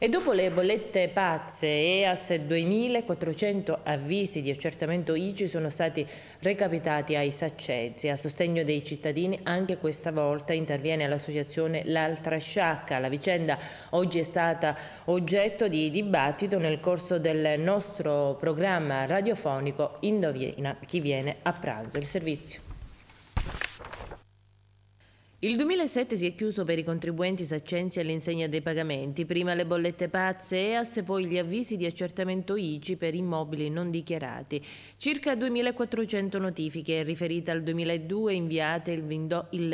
E dopo le bollette pazze, EAS 2400 avvisi di accertamento ICI sono stati recapitati ai saccezzi. A sostegno dei cittadini anche questa volta interviene l'associazione L'Altra Sciacca. La vicenda oggi è stata oggetto di dibattito nel corso del nostro programma radiofonico Indovina chi viene a pranzo. Il servizio. Il 2007 si è chiuso per i contribuenti saccensi all'insegna dei pagamenti, prima le bollette pazze EAS, poi gli avvisi di accertamento ICI per immobili non dichiarati. Circa 2.400 notifiche riferite al 2002 inviate il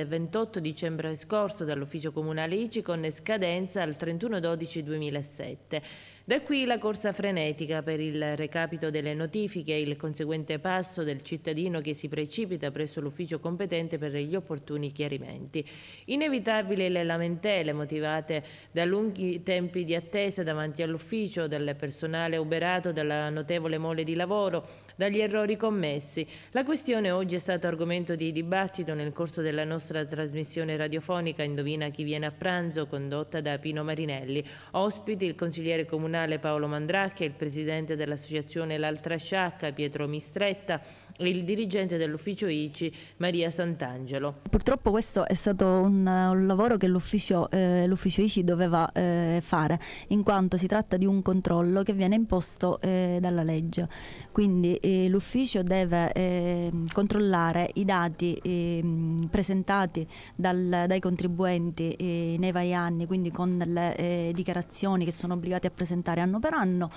28 dicembre scorso dall'ufficio comunale ICI con scadenza al 31 12 2007. Da qui la corsa frenetica per il recapito delle notifiche e il conseguente passo del cittadino che si precipita presso l'ufficio competente per gli opportuni chiarimenti. Inevitabili le lamentele motivate da lunghi tempi di attesa davanti all'ufficio, dal personale uberato, dalla notevole mole di lavoro, dagli errori commessi. La questione oggi è stata argomento di dibattito nel corso della nostra trasmissione radiofonica Indovina chi viene a pranzo condotta da Pino Marinelli, ospiti il consigliere comunale comunale Paolo Mandracchia, il presidente dell'associazione L'Altra Sciacca Pietro Mistretta, e il dirigente dell'ufficio ICI Maria Sant'Angelo. Purtroppo questo è stato un, un lavoro che l'ufficio, eh, ICI doveva eh, fare in quanto si tratta di un controllo che viene imposto eh, dalla legge. Quindi eh, l'ufficio deve ehm, controllare i dati ehm, presentati dal, dai contribuenti eh, nei vari anni, quindi con le eh, dichiarazioni che sono obbligati a presentare anno per anno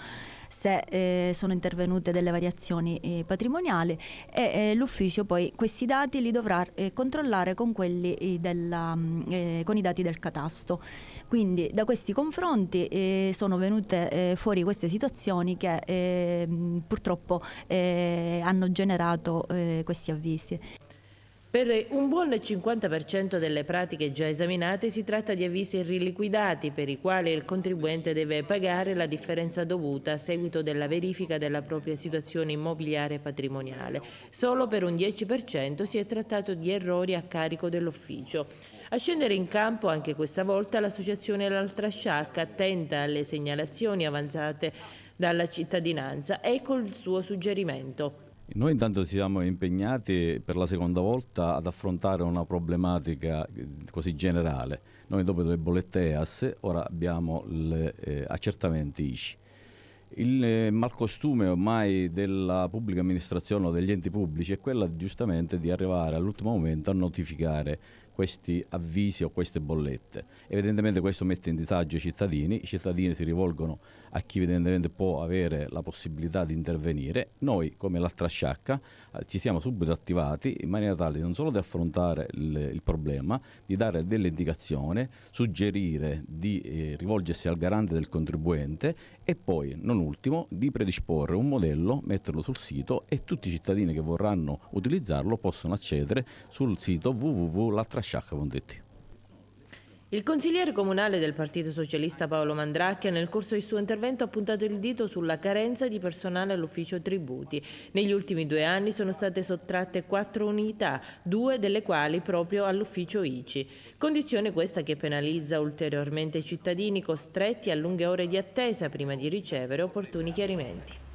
se eh, sono intervenute delle variazioni eh, patrimoniali e eh, l'ufficio poi questi dati li dovrà eh, controllare con, quelli eh, della, mm, con i dati del catasto. Quindi da questi confronti sono venute fuori queste situazioni che mm, purtroppo hanno generato questi avvisi. Per un buon 50% delle pratiche già esaminate si tratta di avvisi riliquidati per i quali il contribuente deve pagare la differenza dovuta a seguito della verifica della propria situazione immobiliare e patrimoniale. Solo per un 10% si è trattato di errori a carico dell'ufficio. A scendere in campo anche questa volta l'associazione L'Altra Sciacca, attenta alle segnalazioni avanzate dalla cittadinanza, ecco il suo suggerimento. Noi intanto siamo impegnati per la seconda volta ad affrontare una problematica eh, così generale. Noi dopo le bollette EAS ora abbiamo gli eh, accertamenti ICI il eh, malcostume ormai della pubblica amministrazione o degli enti pubblici è quello giustamente di arrivare all'ultimo momento a notificare questi avvisi o queste bollette. Evidentemente questo mette in disagio i cittadini, i cittadini si rivolgono a chi evidentemente può avere la possibilità di intervenire. Noi, come l'altra sciacca, eh, ci siamo subito attivati in maniera tale non solo di affrontare il, il problema, di dare delle indicazioni, suggerire di eh, rivolgersi al garante del contribuente e poi non non ultimo di predisporre un modello, metterlo sul sito e tutti i cittadini che vorranno utilizzarlo possono accedere sul sito www.latrasciacca.it. Il consigliere comunale del Partito Socialista Paolo Mandracchia nel corso del suo intervento ha puntato il dito sulla carenza di personale all'ufficio tributi. Negli ultimi due anni sono state sottratte quattro unità, due delle quali proprio all'ufficio ICI. Condizione questa che penalizza ulteriormente i cittadini costretti a lunghe ore di attesa prima di ricevere opportuni chiarimenti.